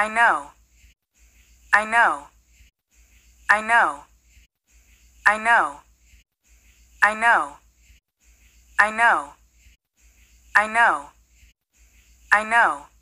I know. I know. I know. I know. I know. I know. I know. I know.